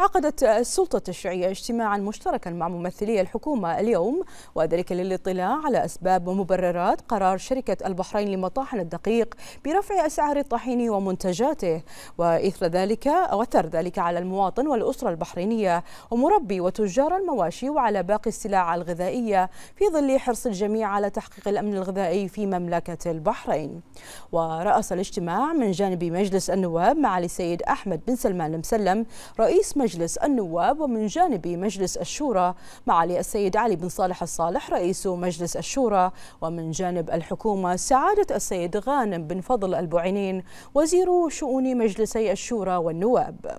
عقدت السلطة التشريعية اجتماعا مشتركا مع ممثلي الحكومة اليوم وذلك للاطلاع على أسباب ومبررات قرار شركة البحرين لمطاحن الدقيق برفع أسعار الطحين ومنتجاته وإثر ذلك أثر ذلك على المواطن والأسرة البحرينية ومربي وتجار المواشي وعلى باقي السلع الغذائية في ظل حرص الجميع على تحقيق الأمن الغذائي في مملكة البحرين ورأس الاجتماع من جانب مجلس النواب معالي السيد أحمد بن سلمان المسلم رئيس مجلس مجلس النواب ومن جانب مجلس الشورى معالي السيد علي بن صالح الصالح رئيس مجلس الشورى ومن جانب الحكومة سعادة السيد غانم بن فضل البعينين وزير شؤون مجلسي الشورى والنواب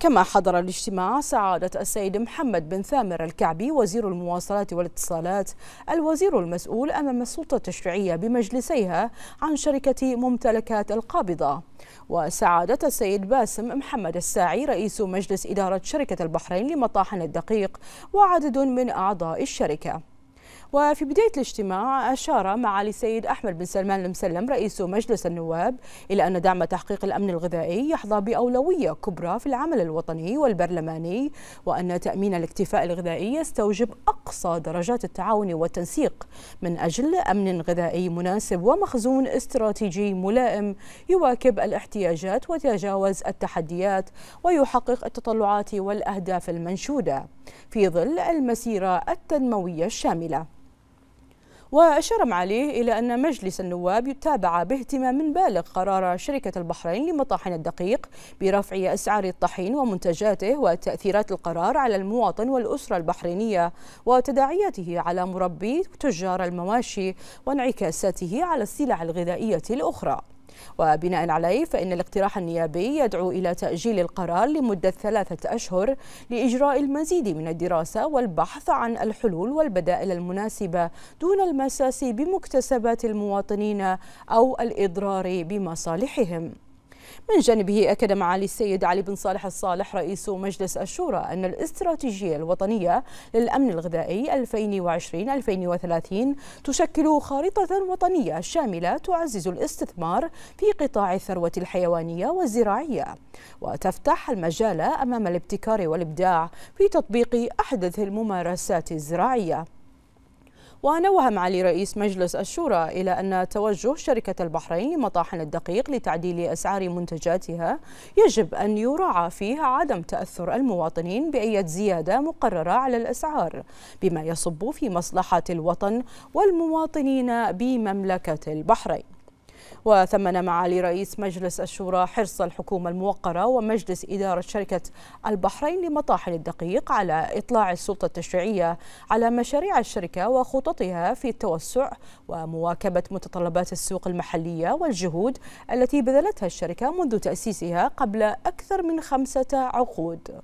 كما حضر الاجتماع سعادة السيد محمد بن ثامر الكعبي وزير المواصلات والاتصالات الوزير المسؤول أمام السلطة التشريعية بمجلسيها عن شركة ممتلكات القابضة وسعادة السيد باسم محمد الساعي رئيس مجلس إدارة شركة البحرين لمطاحن الدقيق وعدد من أعضاء الشركة وفي بداية الاجتماع أشار معالي السيد أحمد بن سلمان المسلم رئيس مجلس النواب إلى أن دعم تحقيق الأمن الغذائي يحظى بأولوية كبرى في العمل الوطني والبرلماني وأن تأمين الاكتفاء الغذائي يستوجب أقصى درجات التعاون والتنسيق من أجل أمن غذائي مناسب ومخزون استراتيجي ملائم يواكب الاحتياجات ويتجاوز التحديات ويحقق التطلعات والأهداف المنشودة في ظل المسيرة التنموية الشاملة وأشار معاليه إلى أن مجلس النواب يتابع باهتمام بالغ قرار شركة البحرين لمطاحن الدقيق برفع أسعار الطحين ومنتجاته وتأثيرات القرار على المواطن والأسرة البحرينية وتداعياته على مربي تجار المواشي وانعكاساته على السلع الغذائية الأخرى وبناء عليه فإن الاقتراح النيابي يدعو إلى تأجيل القرار لمدة ثلاثة أشهر لإجراء المزيد من الدراسة والبحث عن الحلول والبدائل المناسبة دون المساس بمكتسبات المواطنين أو الإضرار بمصالحهم من جانبه أكد معالي السيد علي بن صالح الصالح رئيس مجلس الشورى أن الاستراتيجية الوطنية للأمن الغذائي 2020-2030 تشكل خارطة وطنية شاملة تعزز الاستثمار في قطاع الثروة الحيوانية والزراعية وتفتح المجال أمام الابتكار والإبداع في تطبيق أحدث الممارسات الزراعية ونوه معالي رئيس مجلس الشورى إلى أن توجه شركة البحرين لمطاحن الدقيق لتعديل أسعار منتجاتها يجب أن يراعى فيه عدم تأثر المواطنين بأي زيادة مقررة على الأسعار بما يصب في مصلحة الوطن والمواطنين بمملكة البحرين وثمن معالي رئيس مجلس الشورى حرص الحكومة الموقرة ومجلس إدارة شركة البحرين لمطاحن الدقيق على إطلاع السلطة التشريعية على مشاريع الشركة وخططها في التوسع ومواكبة متطلبات السوق المحلية والجهود التي بذلتها الشركة منذ تأسيسها قبل أكثر من خمسة عقود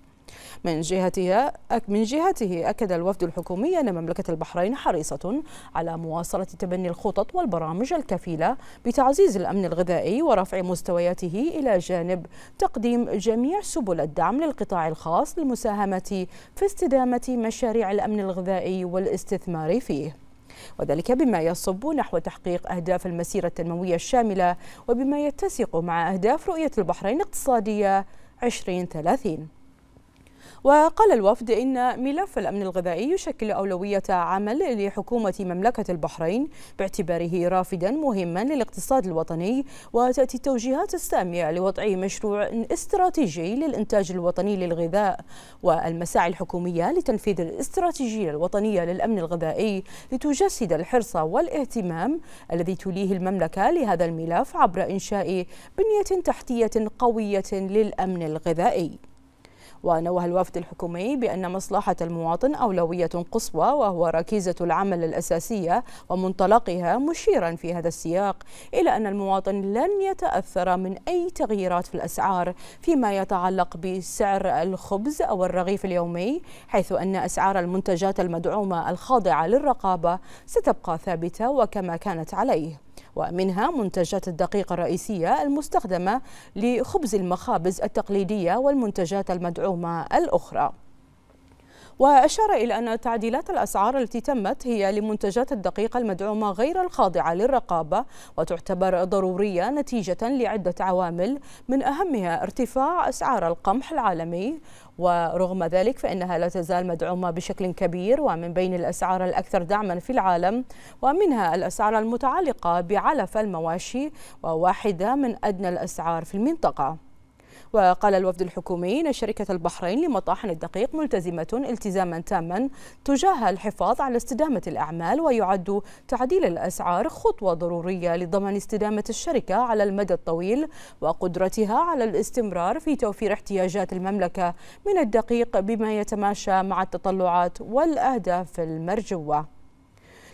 من جهتها من جهته أكد الوفد الحكومي أن مملكة البحرين حريصة على مواصلة تبني الخطط والبرامج الكفيلة بتعزيز الأمن الغذائي ورفع مستوياته إلى جانب تقديم جميع سبل الدعم للقطاع الخاص للمساهمة في استدامة مشاريع الأمن الغذائي والاستثمار فيه وذلك بما يصب نحو تحقيق أهداف المسيرة التنموية الشاملة وبما يتسق مع أهداف رؤية البحرين الاقتصادية 2030 وقال الوفد إن ملف الأمن الغذائي يشكل أولوية عمل لحكومة مملكة البحرين باعتباره رافدا مهما للاقتصاد الوطني وتأتي التوجيهات السامية لوضع مشروع استراتيجي للإنتاج الوطني للغذاء والمساعي الحكومية لتنفيذ الاستراتيجية الوطنية للأمن الغذائي لتجسد الحرص والاهتمام الذي توليه المملكة لهذا الملف عبر إنشاء بنية تحتية قوية للأمن الغذائي ونوه الوفد الحكومي بأن مصلحة المواطن أولوية قصوى وهو ركيزة العمل الأساسية ومنطلقها مشيرا في هذا السياق إلى أن المواطن لن يتأثر من أي تغييرات في الأسعار فيما يتعلق بسعر الخبز أو الرغيف اليومي حيث أن أسعار المنتجات المدعومة الخاضعة للرقابة ستبقى ثابتة وكما كانت عليه ومنها منتجات الدقيق الرئيسية المستخدمة لخبز المخابز التقليدية والمنتجات المدعومة الأخرى وأشار إلى أن تعديلات الأسعار التي تمت هي لمنتجات الدقيقة المدعومة غير الخاضعة للرقابة وتعتبر ضرورية نتيجة لعدة عوامل من أهمها ارتفاع أسعار القمح العالمي ورغم ذلك فإنها لا تزال مدعومة بشكل كبير ومن بين الأسعار الأكثر دعما في العالم ومنها الأسعار المتعلقة بعلف المواشي وواحدة من أدنى الأسعار في المنطقة وقال الوفد الحكومي ان شركه البحرين لمطاحن الدقيق ملتزمه التزاما تاما تجاه الحفاظ على استدامه الاعمال ويعد تعديل الاسعار خطوه ضروريه لضمان استدامه الشركه على المدى الطويل وقدرتها على الاستمرار في توفير احتياجات المملكه من الدقيق بما يتماشى مع التطلعات والاهداف المرجوه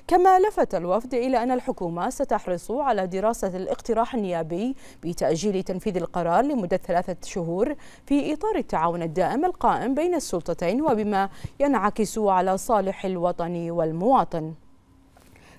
كما لفت الوفد إلى أن الحكومة ستحرص على دراسة الاقتراح النيابي بتأجيل تنفيذ القرار لمدة ثلاثة شهور في إطار التعاون الدائم القائم بين السلطتين وبما ينعكس على صالح الوطن والمواطن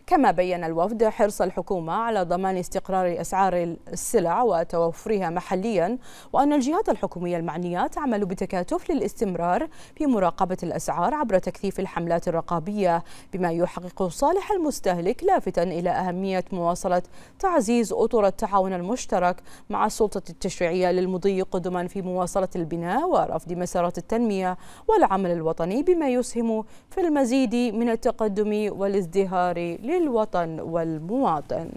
كما بين الوفد حرص الحكومة على ضمان استقرار أسعار السلع وتوفرها محليا وأن الجهات الحكومية المعنية تعمل بتكاتف للاستمرار في مراقبة الأسعار عبر تكثيف الحملات الرقابية بما يحقق صالح المستهلك لافتا إلى أهمية مواصلة تعزيز أطر التعاون المشترك مع السلطة التشريعية للمضي قدما في مواصلة البناء ورفض مسارات التنمية والعمل الوطني بما يسهم في المزيد من التقدم والازدهار لل للوطن والمواطن